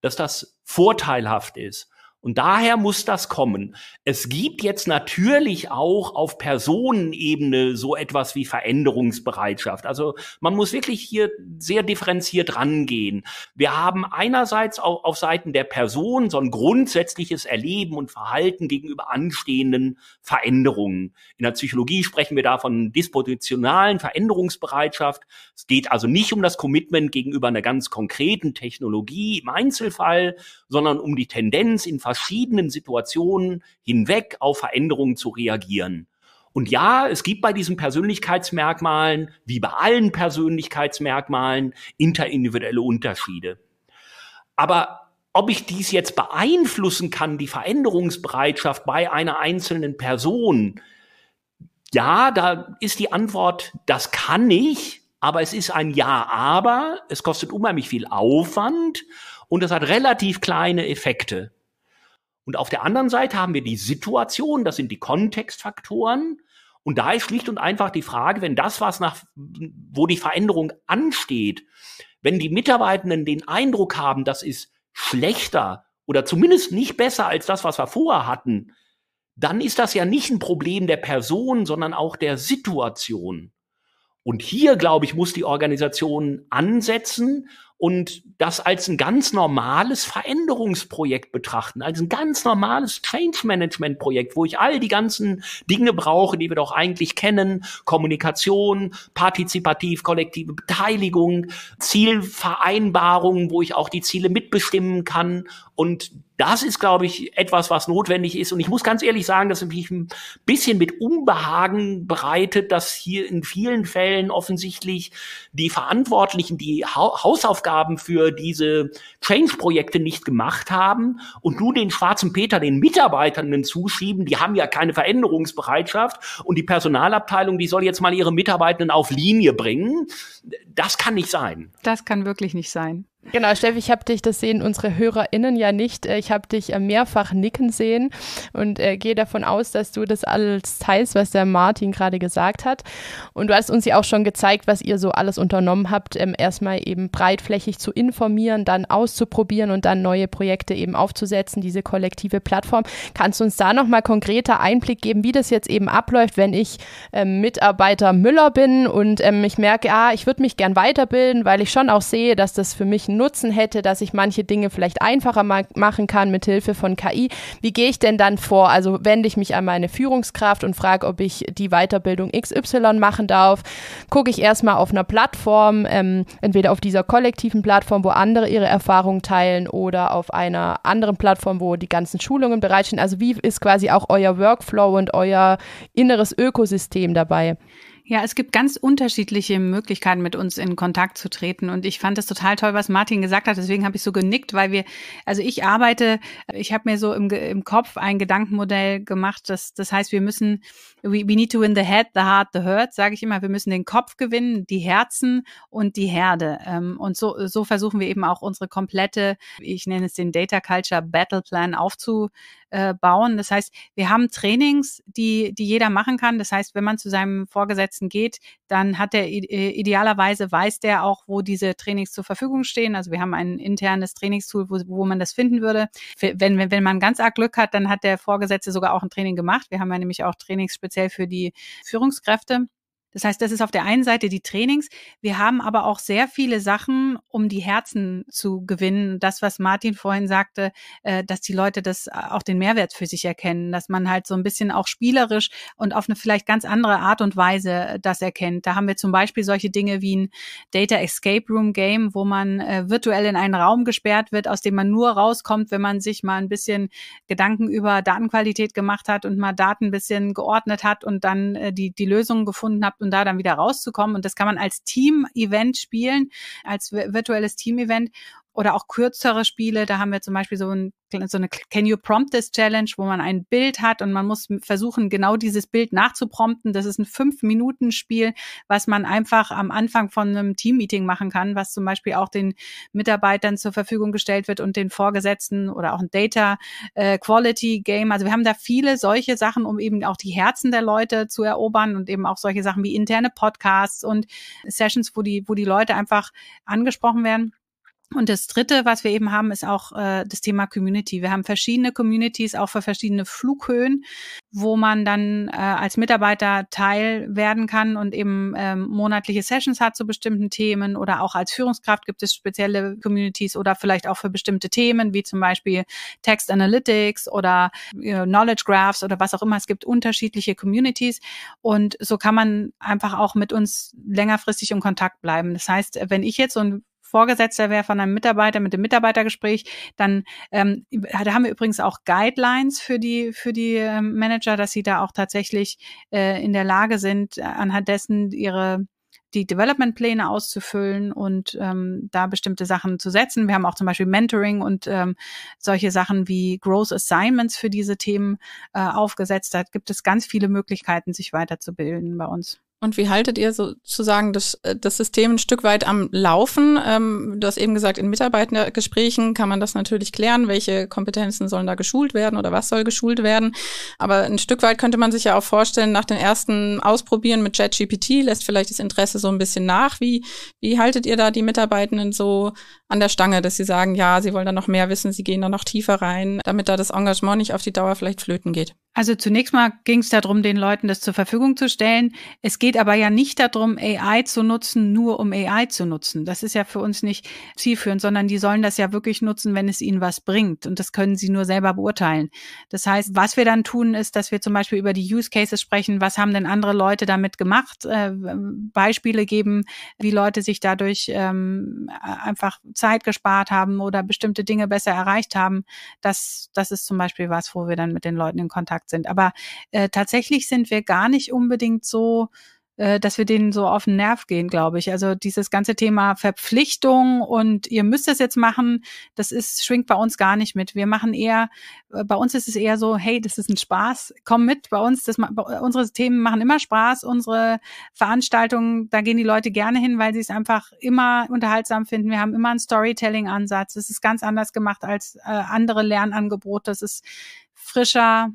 dass das vorteilhaft ist. Und daher muss das kommen. Es gibt jetzt natürlich auch auf Personenebene so etwas wie Veränderungsbereitschaft. Also man muss wirklich hier sehr differenziert rangehen. Wir haben einerseits auch auf Seiten der Person so ein grundsätzliches Erleben und Verhalten gegenüber anstehenden Veränderungen. In der Psychologie sprechen wir da von dispositionalen Veränderungsbereitschaft. Es geht also nicht um das Commitment gegenüber einer ganz konkreten Technologie im Einzelfall, sondern um die Tendenz in verschiedenen Situationen hinweg auf Veränderungen zu reagieren. Und ja, es gibt bei diesen Persönlichkeitsmerkmalen, wie bei allen Persönlichkeitsmerkmalen, interindividuelle Unterschiede. Aber ob ich dies jetzt beeinflussen kann, die Veränderungsbereitschaft bei einer einzelnen Person, ja, da ist die Antwort, das kann ich, aber es ist ein Ja, aber es kostet unheimlich viel Aufwand und es hat relativ kleine Effekte. Und auf der anderen Seite haben wir die Situation, das sind die Kontextfaktoren. Und da ist schlicht und einfach die Frage, wenn das, was nach, wo die Veränderung ansteht, wenn die Mitarbeitenden den Eindruck haben, das ist schlechter oder zumindest nicht besser als das, was wir vorher hatten, dann ist das ja nicht ein Problem der Person, sondern auch der Situation. Und hier, glaube ich, muss die Organisation ansetzen und das als ein ganz normales Veränderungsprojekt betrachten, als ein ganz normales Change Management Projekt, wo ich all die ganzen Dinge brauche, die wir doch eigentlich kennen, Kommunikation, partizipativ, kollektive Beteiligung, Zielvereinbarungen, wo ich auch die Ziele mitbestimmen kann und das ist, glaube ich, etwas, was notwendig ist. Und ich muss ganz ehrlich sagen, dass es mich ein bisschen mit Unbehagen bereitet, dass hier in vielen Fällen offensichtlich die Verantwortlichen, die ha Hausaufgaben Aufgaben für diese Change-Projekte nicht gemacht haben und nun den schwarzen Peter den Mitarbeitenden zuschieben, die haben ja keine Veränderungsbereitschaft und die Personalabteilung, die soll jetzt mal ihre Mitarbeitenden auf Linie bringen. Das kann nicht sein. Das kann wirklich nicht sein. Genau, Steffi, ich habe dich, das sehen unsere HörerInnen ja nicht, äh, ich habe dich äh, mehrfach nicken sehen und äh, gehe davon aus, dass du das alles teilst, was der Martin gerade gesagt hat. Und du hast uns ja auch schon gezeigt, was ihr so alles unternommen habt, ähm, erstmal eben breitflächig zu informieren, dann auszuprobieren und dann neue Projekte eben aufzusetzen, diese kollektive Plattform. Kannst du uns da nochmal konkreter Einblick geben, wie das jetzt eben abläuft, wenn ich ähm, Mitarbeiter Müller bin und ähm, ich merke, ah, ich würde mich gern weiterbilden, weil ich schon auch sehe, dass das für mich welchen Nutzen hätte, dass ich manche Dinge vielleicht einfacher ma machen kann mit Hilfe von KI. Wie gehe ich denn dann vor? Also wende ich mich an meine Führungskraft und frage, ob ich die Weiterbildung XY machen darf. Gucke ich erstmal auf einer Plattform, ähm, entweder auf dieser kollektiven Plattform, wo andere ihre Erfahrungen teilen oder auf einer anderen Plattform, wo die ganzen Schulungen bereitstehen. Also wie ist quasi auch euer Workflow und euer inneres Ökosystem dabei? Ja, es gibt ganz unterschiedliche Möglichkeiten, mit uns in Kontakt zu treten. Und ich fand es total toll, was Martin gesagt hat. Deswegen habe ich so genickt, weil wir, also ich arbeite, ich habe mir so im, im Kopf ein Gedankenmodell gemacht. Das, das heißt, wir müssen, we, we need to win the head, the heart, the hurt, sage ich immer. Wir müssen den Kopf gewinnen, die Herzen und die Herde. Ähm, und so, so versuchen wir eben auch unsere komplette, ich nenne es den Data Culture Battle Plan aufzu äh, bauen. Das heißt, wir haben Trainings, die, die jeder machen kann. Das heißt, wenn man zu seinem Vorgesetzten geht, dann hat er äh, idealerweise, weiß der auch, wo diese Trainings zur Verfügung stehen. Also wir haben ein internes Trainingstool, wo, wo man das finden würde. Wenn, wenn, wenn man ganz arg Glück hat, dann hat der Vorgesetzte sogar auch ein Training gemacht. Wir haben ja nämlich auch Trainings speziell für die Führungskräfte. Das heißt, das ist auf der einen Seite die Trainings. Wir haben aber auch sehr viele Sachen, um die Herzen zu gewinnen. Das, was Martin vorhin sagte, äh, dass die Leute das äh, auch den Mehrwert für sich erkennen, dass man halt so ein bisschen auch spielerisch und auf eine vielleicht ganz andere Art und Weise äh, das erkennt. Da haben wir zum Beispiel solche Dinge wie ein Data Escape Room Game, wo man virtuell in einen Raum gesperrt wird, aus dem man nur rauskommt, wenn man sich mal ein bisschen Gedanken über Datenqualität gemacht hat und mal Daten ein bisschen geordnet hat und dann die, die Lösungen gefunden hat und da dann wieder rauszukommen. Und das kann man als Team-Event spielen, als virtuelles Team-Event oder auch kürzere Spiele. Da haben wir zum Beispiel so, ein, so eine Can You Prompt This Challenge, wo man ein Bild hat und man muss versuchen, genau dieses Bild nachzuprompten. Das ist ein Fünf-Minuten-Spiel, was man einfach am Anfang von einem Team-Meeting machen kann, was zum Beispiel auch den Mitarbeitern zur Verfügung gestellt wird und den Vorgesetzten oder auch ein Data äh, Quality Game. Also wir haben da viele solche Sachen, um eben auch die Herzen der Leute zu erobern und eben auch solche Sachen wie interne Podcasts und Sessions, wo die, wo die Leute einfach angesprochen werden. Und das Dritte, was wir eben haben, ist auch äh, das Thema Community. Wir haben verschiedene Communities, auch für verschiedene Flughöhen, wo man dann äh, als Mitarbeiter Teil werden kann und eben ähm, monatliche Sessions hat zu bestimmten Themen oder auch als Führungskraft gibt es spezielle Communities oder vielleicht auch für bestimmte Themen, wie zum Beispiel Text Analytics oder äh, Knowledge Graphs oder was auch immer. Es gibt unterschiedliche Communities und so kann man einfach auch mit uns längerfristig in Kontakt bleiben. Das heißt, wenn ich jetzt so ein Vorgesetzter wäre von einem Mitarbeiter mit dem Mitarbeitergespräch, dann ähm, da haben wir übrigens auch Guidelines für die für die ähm, Manager, dass sie da auch tatsächlich äh, in der Lage sind, anhand dessen ihre die Development-Pläne auszufüllen und ähm, da bestimmte Sachen zu setzen. Wir haben auch zum Beispiel Mentoring und ähm, solche Sachen wie Growth Assignments für diese Themen äh, aufgesetzt. Da gibt es ganz viele Möglichkeiten, sich weiterzubilden bei uns. Und wie haltet ihr sozusagen das, äh, das System ein Stück weit am Laufen? Ähm, du hast eben gesagt, in Mitarbeitergesprächen kann man das natürlich klären, welche Kompetenzen sollen da geschult werden oder was soll geschult werden. Aber ein Stück weit könnte man sich ja auch vorstellen, nach den ersten Ausprobieren mit ChatGPT lässt vielleicht das Interesse so ein bisschen nach. Wie, wie haltet ihr da die Mitarbeitenden so an der Stange, dass sie sagen, ja, sie wollen da noch mehr wissen, sie gehen da noch tiefer rein, damit da das Engagement nicht auf die Dauer vielleicht flöten geht. Also zunächst mal ging es darum, den Leuten das zur Verfügung zu stellen. Es geht aber ja nicht darum, AI zu nutzen, nur um AI zu nutzen. Das ist ja für uns nicht zielführend, sondern die sollen das ja wirklich nutzen, wenn es ihnen was bringt. Und das können sie nur selber beurteilen. Das heißt, was wir dann tun, ist, dass wir zum Beispiel über die Use Cases sprechen. Was haben denn andere Leute damit gemacht? Äh, Beispiele geben, wie Leute sich dadurch ähm, einfach Zeit gespart haben oder bestimmte Dinge besser erreicht haben. Das, das ist zum Beispiel was, wo wir dann mit den Leuten in Kontakt sind. Aber äh, tatsächlich sind wir gar nicht unbedingt so äh, dass wir denen so auf den Nerv gehen, glaube ich. Also dieses ganze Thema Verpflichtung und ihr müsst das jetzt machen, das ist, schwingt bei uns gar nicht mit. Wir machen eher, äh, bei uns ist es eher so, hey, das ist ein Spaß, komm mit bei uns, das, äh, unsere Themen machen immer Spaß, unsere Veranstaltungen, da gehen die Leute gerne hin, weil sie es einfach immer unterhaltsam finden. Wir haben immer einen Storytelling-Ansatz. Es ist ganz anders gemacht als äh, andere Lernangebote. Das ist frischer.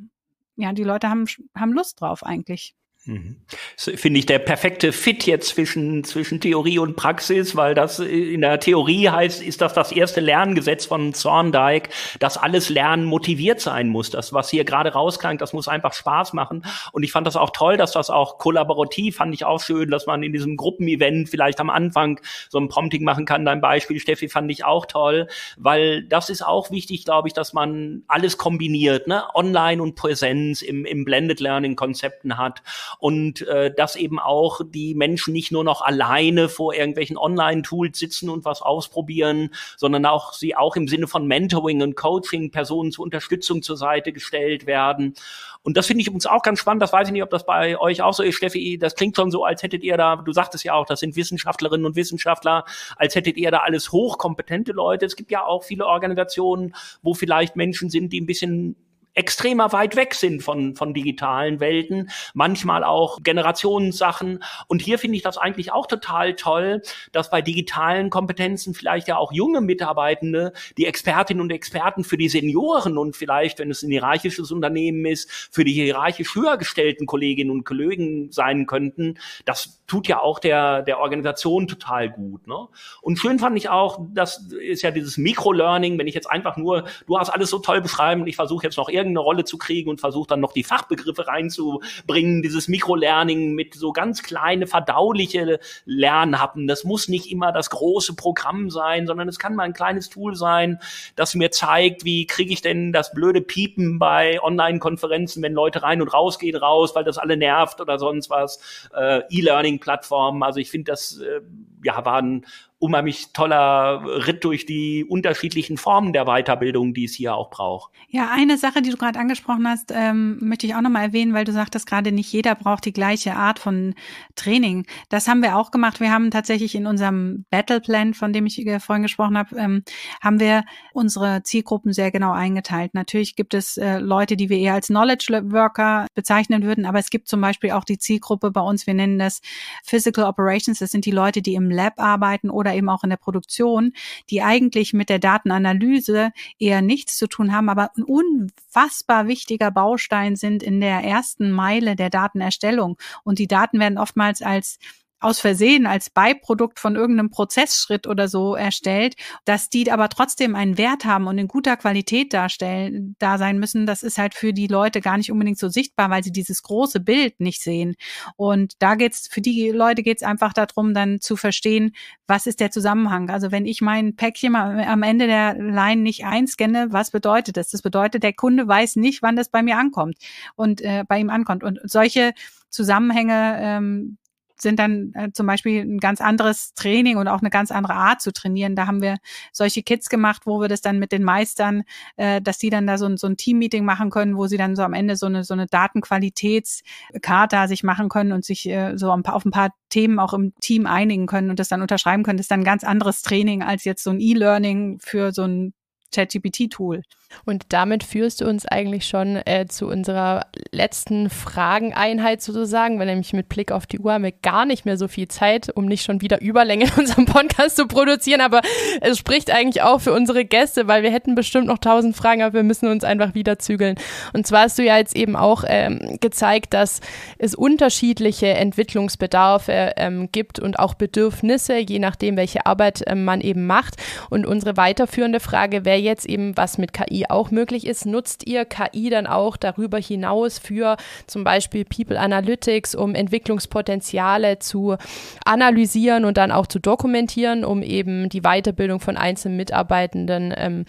Ja, die Leute haben, haben Lust drauf eigentlich. Mhm. Finde ich der perfekte Fit jetzt zwischen, zwischen Theorie und Praxis, weil das äh, in der Theorie heißt, ist das das erste Lerngesetz von Zorndike, dass alles Lernen motiviert sein muss. Das, was hier gerade rausklang, das muss einfach Spaß machen. Und ich fand das auch toll, dass das auch kollaborativ fand ich auch schön, dass man in diesem Gruppenevent vielleicht am Anfang so ein Prompting machen kann. Dein Beispiel, Steffi, fand ich auch toll, weil das ist auch wichtig, glaube ich, dass man alles kombiniert, ne? Online und Präsenz im, im Blended Learning Konzepten hat und äh, dass eben auch die Menschen nicht nur noch alleine vor irgendwelchen Online-Tools sitzen und was ausprobieren, sondern auch sie auch im Sinne von Mentoring und Coaching Personen zur Unterstützung zur Seite gestellt werden. Und das finde ich uns auch ganz spannend. Das weiß ich nicht, ob das bei euch auch so ist, Steffi. Das klingt schon so, als hättet ihr da, du sagtest ja auch, das sind Wissenschaftlerinnen und Wissenschaftler, als hättet ihr da alles hochkompetente Leute. Es gibt ja auch viele Organisationen, wo vielleicht Menschen sind, die ein bisschen extremer weit weg sind von, von digitalen Welten, manchmal auch Generationensachen. Und hier finde ich das eigentlich auch total toll, dass bei digitalen Kompetenzen vielleicht ja auch junge Mitarbeitende, die Expertinnen und Experten für die Senioren und vielleicht, wenn es ein hierarchisches Unternehmen ist, für die hierarchisch höher gestellten Kolleginnen und Kollegen sein könnten. Das tut ja auch der, der Organisation total gut. Ne? Und schön fand ich auch, das ist ja dieses Mikrolearning, wenn ich jetzt einfach nur, du hast alles so toll beschreiben und ich versuche jetzt noch irgendeine Rolle zu kriegen und versuche dann noch die Fachbegriffe reinzubringen, dieses Mikrolearning mit so ganz kleine, verdauliche Lernhappen. Das muss nicht immer das große Programm sein, sondern es kann mal ein kleines Tool sein, das mir zeigt, wie kriege ich denn das blöde Piepen bei Online-Konferenzen, wenn Leute rein und raus gehen, raus, weil das alle nervt oder sonst was. Äh, E-Learning Streaming-Plattformen. Also ich finde, das äh, ja, war ein unheimlich toller Ritt durch die unterschiedlichen Formen der Weiterbildung, die es hier auch braucht. Ja, eine Sache, die du gerade angesprochen hast, ähm, möchte ich auch nochmal erwähnen, weil du sagtest gerade, nicht jeder braucht die gleiche Art von Training. Das haben wir auch gemacht. Wir haben tatsächlich in unserem Battle Plan, von dem ich äh, vorhin gesprochen habe, ähm, haben wir unsere Zielgruppen sehr genau eingeteilt. Natürlich gibt es äh, Leute, die wir eher als Knowledge Worker bezeichnen würden, aber es gibt zum Beispiel auch die Zielgruppe bei uns, wir nennen das Physical Operations, das sind die Leute, die im Lab arbeiten oder eben auch in der Produktion, die eigentlich mit der Datenanalyse eher nichts zu tun haben, aber ein unfassbar wichtiger Baustein sind in der ersten Meile der Datenerstellung. Und die Daten werden oftmals als aus Versehen als Beiprodukt von irgendeinem Prozessschritt oder so erstellt, dass die aber trotzdem einen Wert haben und in guter Qualität darstellen, da sein müssen, das ist halt für die Leute gar nicht unbedingt so sichtbar, weil sie dieses große Bild nicht sehen. Und da geht's, für die Leute geht's einfach darum, dann zu verstehen, was ist der Zusammenhang. Also wenn ich mein Päckchen am Ende der Line nicht einscanne, was bedeutet das? Das bedeutet, der Kunde weiß nicht, wann das bei mir ankommt und äh, bei ihm ankommt. Und solche Zusammenhänge, ähm, sind dann äh, zum Beispiel ein ganz anderes Training und auch eine ganz andere Art zu trainieren. Da haben wir solche Kits gemacht, wo wir das dann mit den Meistern, äh, dass die dann da so, ein so ein Team-Meeting machen können, wo sie dann so am Ende so eine, so eine Datenqualitätskarte sich machen können und sich äh, so ein paar, auf ein paar Themen auch im Team einigen können und das dann unterschreiben können. Das ist dann ein ganz anderes Training als jetzt so ein E-Learning für so ein ChatGPT-Tool. Und damit führst du uns eigentlich schon äh, zu unserer letzten Frageneinheit sozusagen, weil nämlich mit Blick auf die Uhr haben wir gar nicht mehr so viel Zeit, um nicht schon wieder Überlänge in unserem Podcast zu produzieren. Aber es spricht eigentlich auch für unsere Gäste, weil wir hätten bestimmt noch tausend Fragen, aber wir müssen uns einfach wieder zügeln. Und zwar hast du ja jetzt eben auch ähm, gezeigt, dass es unterschiedliche Entwicklungsbedarfe ähm, gibt und auch Bedürfnisse, je nachdem, welche Arbeit ähm, man eben macht. Und unsere weiterführende Frage wäre, äh, jetzt eben, was mit KI auch möglich ist. Nutzt ihr KI dann auch darüber hinaus für zum Beispiel People Analytics, um Entwicklungspotenziale zu analysieren und dann auch zu dokumentieren, um eben die Weiterbildung von einzelnen Mitarbeitenden ähm,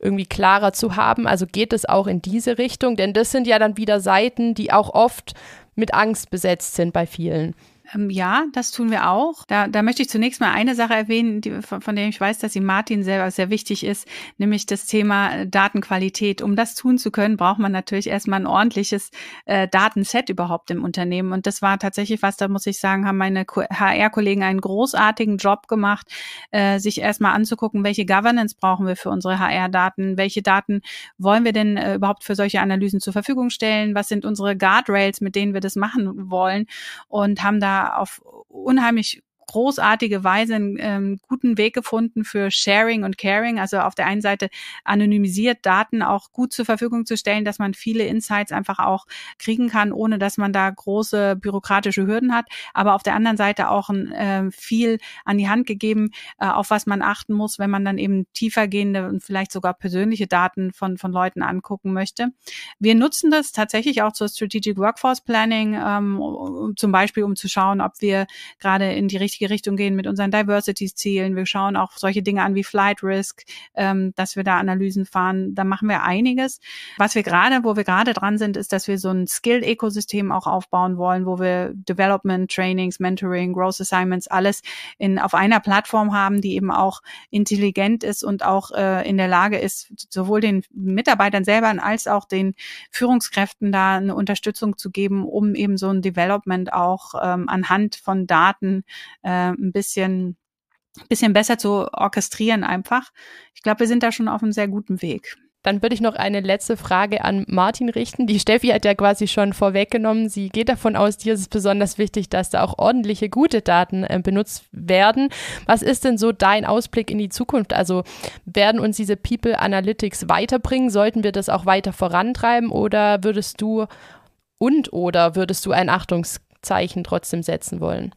irgendwie klarer zu haben? Also geht es auch in diese Richtung? Denn das sind ja dann wieder Seiten, die auch oft mit Angst besetzt sind bei vielen. Ähm, ja, das tun wir auch. Da, da möchte ich zunächst mal eine Sache erwähnen, die, von, von der ich weiß, dass sie Martin selber sehr wichtig ist, nämlich das Thema äh, Datenqualität. Um das tun zu können, braucht man natürlich erstmal ein ordentliches äh, Datenset überhaupt im Unternehmen. Und das war tatsächlich was, da muss ich sagen, haben meine HR-Kollegen einen großartigen Job gemacht, äh, sich erstmal anzugucken, welche Governance brauchen wir für unsere HR-Daten, welche Daten wollen wir denn äh, überhaupt für solche Analysen zur Verfügung stellen, was sind unsere Guardrails, mit denen wir das machen wollen und haben da auf unheimlich großartige Weise einen ähm, guten Weg gefunden für Sharing und Caring. Also auf der einen Seite anonymisiert Daten auch gut zur Verfügung zu stellen, dass man viele Insights einfach auch kriegen kann, ohne dass man da große bürokratische Hürden hat. Aber auf der anderen Seite auch ein, äh, viel an die Hand gegeben, äh, auf was man achten muss, wenn man dann eben tiefergehende und vielleicht sogar persönliche Daten von, von Leuten angucken möchte. Wir nutzen das tatsächlich auch zur Strategic Workforce Planning, ähm, zum Beispiel um zu schauen, ob wir gerade in die richtige richtige Richtung gehen mit unseren Diversity-Zielen. Wir schauen auch solche Dinge an wie Flight Risk, ähm, dass wir da Analysen fahren. Da machen wir einiges. Was wir gerade, wo wir gerade dran sind, ist, dass wir so ein Skill-Ökosystem auch aufbauen wollen, wo wir Development, Trainings, Mentoring, Growth Assignments, alles in, auf einer Plattform haben, die eben auch intelligent ist und auch äh, in der Lage ist, sowohl den Mitarbeitern selber als auch den Führungskräften da eine Unterstützung zu geben, um eben so ein Development auch ähm, anhand von Daten äh, ein bisschen, bisschen besser zu orchestrieren einfach. Ich glaube, wir sind da schon auf einem sehr guten Weg. Dann würde ich noch eine letzte Frage an Martin richten. Die Steffi hat ja quasi schon vorweggenommen, sie geht davon aus, dir ist es besonders wichtig, dass da auch ordentliche, gute Daten äh, benutzt werden. Was ist denn so dein Ausblick in die Zukunft? Also werden uns diese People Analytics weiterbringen? Sollten wir das auch weiter vorantreiben oder würdest du und oder würdest du ein Achtungszeichen trotzdem setzen wollen?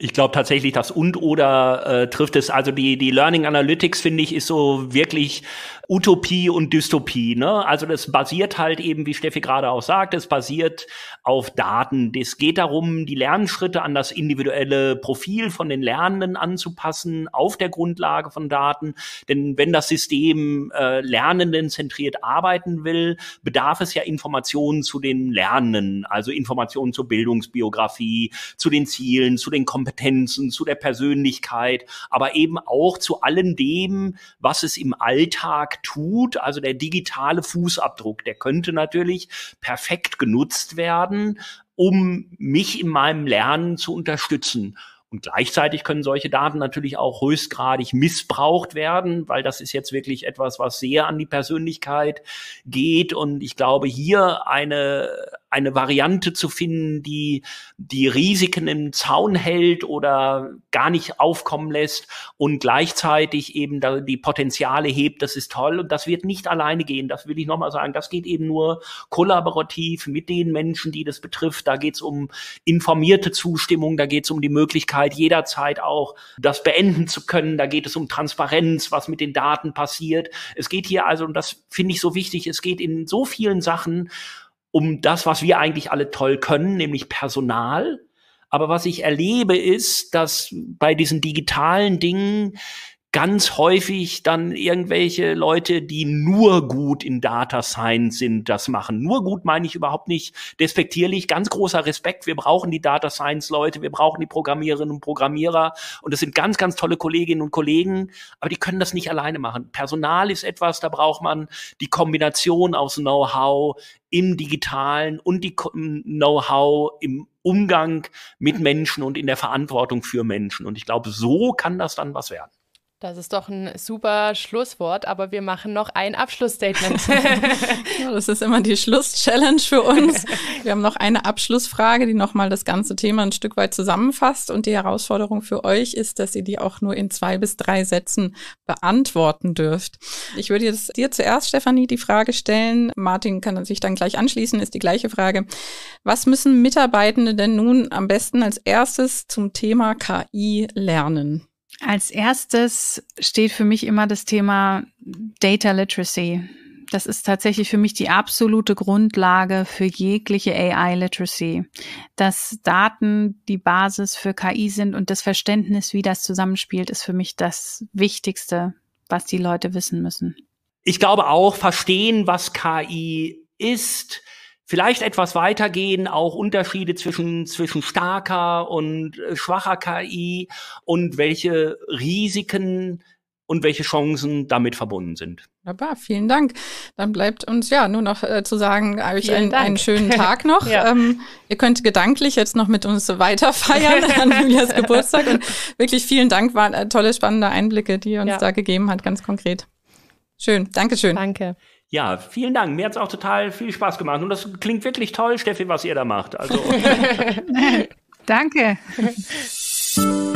Ich glaube tatsächlich, das und oder äh, trifft es. Also die, die Learning Analytics, finde ich, ist so wirklich Utopie und Dystopie. Ne? Also das basiert halt eben, wie Steffi gerade auch sagt, es basiert auf Daten. Es geht darum, die Lernschritte an das individuelle Profil von den Lernenden anzupassen, auf der Grundlage von Daten. Denn wenn das System äh, Lernenden zentriert arbeiten will, bedarf es ja Informationen zu den Lernenden, also Informationen zur Bildungsbiografie, zu den Zielen, zu den Kompetenzen. Kompetenzen, zu der Persönlichkeit, aber eben auch zu allem dem, was es im Alltag tut. Also der digitale Fußabdruck, der könnte natürlich perfekt genutzt werden, um mich in meinem Lernen zu unterstützen. Und gleichzeitig können solche Daten natürlich auch höchstgradig missbraucht werden, weil das ist jetzt wirklich etwas, was sehr an die Persönlichkeit geht. Und ich glaube, hier eine eine Variante zu finden, die die Risiken im Zaun hält oder gar nicht aufkommen lässt und gleichzeitig eben da die Potenziale hebt, das ist toll und das wird nicht alleine gehen. Das will ich nochmal sagen. Das geht eben nur kollaborativ mit den Menschen, die das betrifft. Da geht es um informierte Zustimmung, da geht es um die Möglichkeit, jederzeit auch das beenden zu können. Da geht es um Transparenz, was mit den Daten passiert. Es geht hier also, und das finde ich so wichtig, es geht in so vielen Sachen um das, was wir eigentlich alle toll können, nämlich Personal. Aber was ich erlebe, ist, dass bei diesen digitalen Dingen ganz häufig dann irgendwelche Leute, die nur gut in Data Science sind, das machen. Nur gut meine ich überhaupt nicht despektierlich. Ganz großer Respekt. Wir brauchen die Data Science Leute, wir brauchen die Programmiererinnen und Programmierer. Und das sind ganz, ganz tolle Kolleginnen und Kollegen, aber die können das nicht alleine machen. Personal ist etwas, da braucht man die Kombination aus Know-how im digitalen und die Know-how im Umgang mit Menschen und in der Verantwortung für Menschen. Und ich glaube, so kann das dann was werden. Das ist doch ein super Schlusswort, aber wir machen noch ein Abschlussstatement. ja, das ist immer die Schlusschallenge für uns. Wir haben noch eine Abschlussfrage, die nochmal das ganze Thema ein Stück weit zusammenfasst. Und die Herausforderung für euch ist, dass ihr die auch nur in zwei bis drei Sätzen beantworten dürft. Ich würde jetzt dir zuerst, Stefanie, die Frage stellen. Martin kann sich dann gleich anschließen, ist die gleiche Frage. Was müssen Mitarbeitende denn nun am besten als erstes zum Thema KI lernen? Als erstes steht für mich immer das Thema Data Literacy. Das ist tatsächlich für mich die absolute Grundlage für jegliche AI Literacy, dass Daten die Basis für KI sind und das Verständnis, wie das zusammenspielt, ist für mich das Wichtigste, was die Leute wissen müssen. Ich glaube auch, verstehen, was KI ist, vielleicht etwas weitergehen, auch Unterschiede zwischen, zwischen starker und äh, schwacher KI und welche Risiken und welche Chancen damit verbunden sind. Wunderbar, vielen Dank. Dann bleibt uns ja nur noch äh, zu sagen, euch ein, einen schönen Tag noch. ja. ähm, ihr könnt gedanklich jetzt noch mit uns weiter feiern an Julias Geburtstag. Und wirklich vielen Dank, waren äh, tolle, spannende Einblicke, die ihr uns ja. da gegeben hat, ganz konkret. Schön, Dankeschön. Danke. Ja, vielen Dank. Mir hat es auch total viel Spaß gemacht. Und das klingt wirklich toll, Steffi, was ihr da macht. Also. Danke.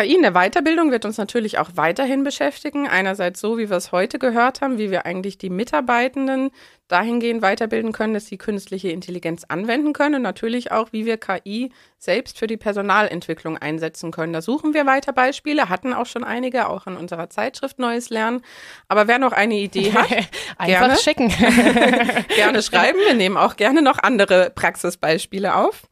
KI in der Weiterbildung wird uns natürlich auch weiterhin beschäftigen. Einerseits so, wie wir es heute gehört haben, wie wir eigentlich die Mitarbeitenden dahingehend weiterbilden können, dass sie künstliche Intelligenz anwenden können und natürlich auch, wie wir KI selbst für die Personalentwicklung einsetzen können. Da suchen wir weiter Beispiele, hatten auch schon einige, auch in unserer Zeitschrift Neues Lernen. Aber wer noch eine Idee hat, gerne schicken. gerne schreiben. Wir nehmen auch gerne noch andere Praxisbeispiele auf.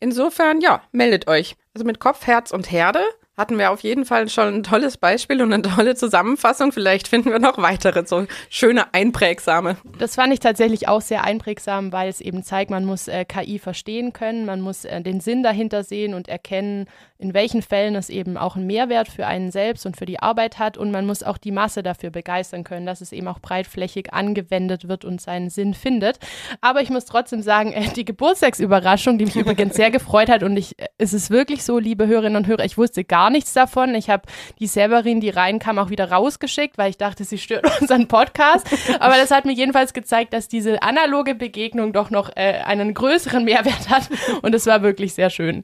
Insofern, ja, meldet euch. Also mit Kopf, Herz und Herde hatten wir auf jeden Fall schon ein tolles Beispiel und eine tolle Zusammenfassung. Vielleicht finden wir noch weitere so schöne einprägsame. Das fand ich tatsächlich auch sehr einprägsam, weil es eben zeigt, man muss äh, KI verstehen können, man muss äh, den Sinn dahinter sehen und erkennen, in welchen Fällen es eben auch einen Mehrwert für einen selbst und für die Arbeit hat. Und man muss auch die Masse dafür begeistern können, dass es eben auch breitflächig angewendet wird und seinen Sinn findet. Aber ich muss trotzdem sagen, äh, die Geburtstagsüberraschung, die mich übrigens sehr gefreut hat und ich, äh, es ist wirklich so, liebe Hörerinnen und Hörer, ich wusste gar nichts davon. Ich habe die Severin, die reinkam, auch wieder rausgeschickt, weil ich dachte, sie stört unseren Podcast. Aber das hat mir jedenfalls gezeigt, dass diese analoge Begegnung doch noch äh, einen größeren Mehrwert hat und es war wirklich sehr schön.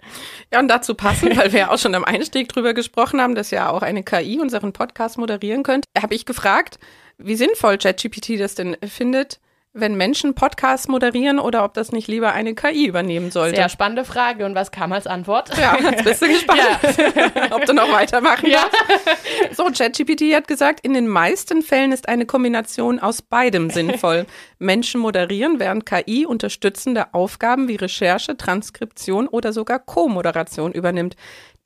Ja, und dazu passen, weil weil wir ja auch schon am Einstieg drüber gesprochen haben, dass ja auch eine KI unseren Podcast moderieren könnte, habe ich gefragt, wie sinnvoll ChatGPT das denn findet, wenn Menschen Podcasts moderieren oder ob das nicht lieber eine KI übernehmen sollte. Sehr spannende Frage. Und was kam als Antwort? Ja, jetzt bist du gespannt, ja. ob du noch weitermachen ja. darfst. So, ChatGPT hat gesagt, in den meisten Fällen ist eine Kombination aus beidem sinnvoll. Menschen moderieren, während KI unterstützende Aufgaben wie Recherche, Transkription oder sogar Co-Moderation übernimmt.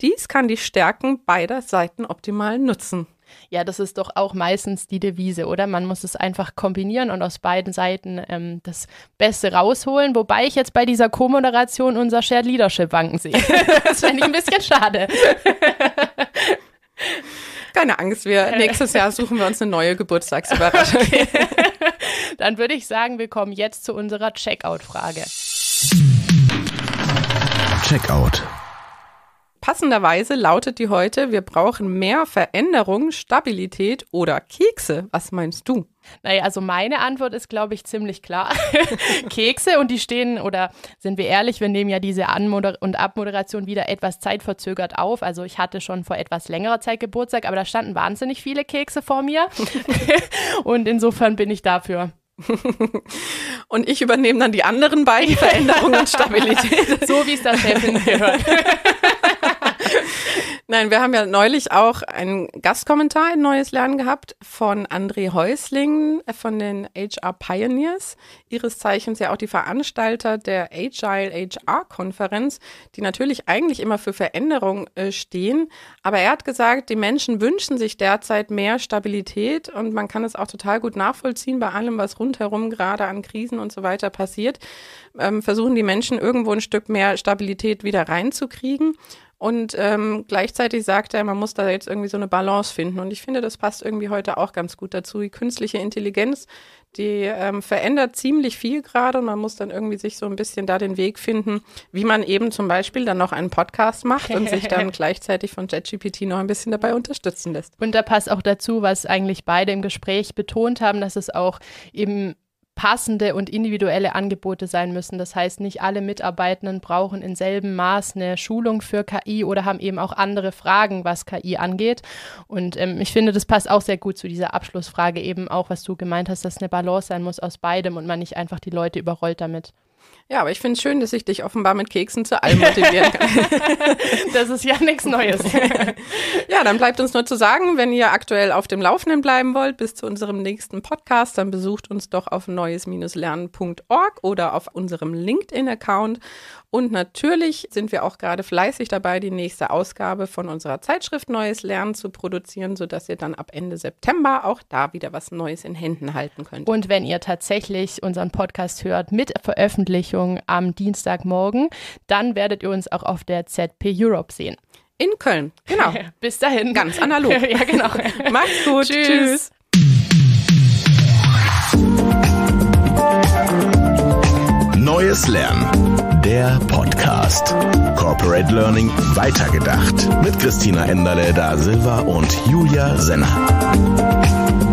Dies kann die Stärken beider Seiten optimal nutzen. Ja, das ist doch auch meistens die Devise, oder? Man muss es einfach kombinieren und aus beiden Seiten ähm, das Beste rausholen, wobei ich jetzt bei dieser Co-Moderation unser Shared Leadership wanken sehe. das finde ich ein bisschen schade. Keine Angst, wir nächstes Jahr suchen wir uns eine neue Geburtstagsüberraschung. Okay. Dann würde ich sagen, wir kommen jetzt zu unserer Checkout-Frage. Checkout. Passenderweise lautet die heute, wir brauchen mehr Veränderung, Stabilität oder Kekse. Was meinst du? Naja, also meine Antwort ist, glaube ich, ziemlich klar. Kekse und die stehen, oder sind wir ehrlich, wir nehmen ja diese Anmoder und Abmoderation wieder etwas zeitverzögert auf. Also ich hatte schon vor etwas längerer Zeit Geburtstag, aber da standen wahnsinnig viele Kekse vor mir. und insofern bin ich dafür. und ich übernehme dann die anderen beiden Veränderungen und Stabilität. so wie es der Chefin gehört. Nein, wir haben ja neulich auch einen Gastkommentar in Neues Lernen gehabt von André Häusling äh, von den HR Pioneers. Ihres Zeichens ja auch die Veranstalter der Agile HR-Konferenz, die natürlich eigentlich immer für Veränderung äh, stehen. Aber er hat gesagt, die Menschen wünschen sich derzeit mehr Stabilität und man kann es auch total gut nachvollziehen bei allem, was rundherum gerade an Krisen und so weiter passiert. Ähm, versuchen die Menschen irgendwo ein Stück mehr Stabilität wieder reinzukriegen. Und ähm, gleichzeitig sagt er, man muss da jetzt irgendwie so eine Balance finden. Und ich finde, das passt irgendwie heute auch ganz gut dazu. Die künstliche Intelligenz, die ähm, verändert ziemlich viel gerade und man muss dann irgendwie sich so ein bisschen da den Weg finden, wie man eben zum Beispiel dann noch einen Podcast macht und sich dann gleichzeitig von JetGPT noch ein bisschen dabei unterstützen lässt. Und da passt auch dazu, was eigentlich beide im Gespräch betont haben, dass es auch eben passende und individuelle Angebote sein müssen. Das heißt, nicht alle Mitarbeitenden brauchen in selben Maß eine Schulung für KI oder haben eben auch andere Fragen, was KI angeht. Und ähm, ich finde, das passt auch sehr gut zu dieser Abschlussfrage eben auch, was du gemeint hast, dass eine Balance sein muss aus beidem und man nicht einfach die Leute überrollt damit. Ja, aber ich finde es schön, dass ich dich offenbar mit Keksen zu allem motivieren kann. das ist ja nichts Neues. ja, dann bleibt uns nur zu sagen, wenn ihr aktuell auf dem Laufenden bleiben wollt, bis zu unserem nächsten Podcast, dann besucht uns doch auf neues-lernen.org oder auf unserem LinkedIn-Account. Und natürlich sind wir auch gerade fleißig dabei, die nächste Ausgabe von unserer Zeitschrift Neues Lernen zu produzieren, sodass ihr dann ab Ende September auch da wieder was Neues in Händen halten könnt. Und wenn ihr tatsächlich unseren Podcast hört mit Veröffentlichung, Veröffentlichung am Dienstagmorgen. Dann werdet ihr uns auch auf der ZP Europe sehen. In Köln, genau. Bis dahin. Ganz analog. ja, genau. Macht's gut. Tschüss. Neues Lernen. Der Podcast. Corporate Learning weitergedacht. Mit Christina Enderle da Silva und Julia Senner.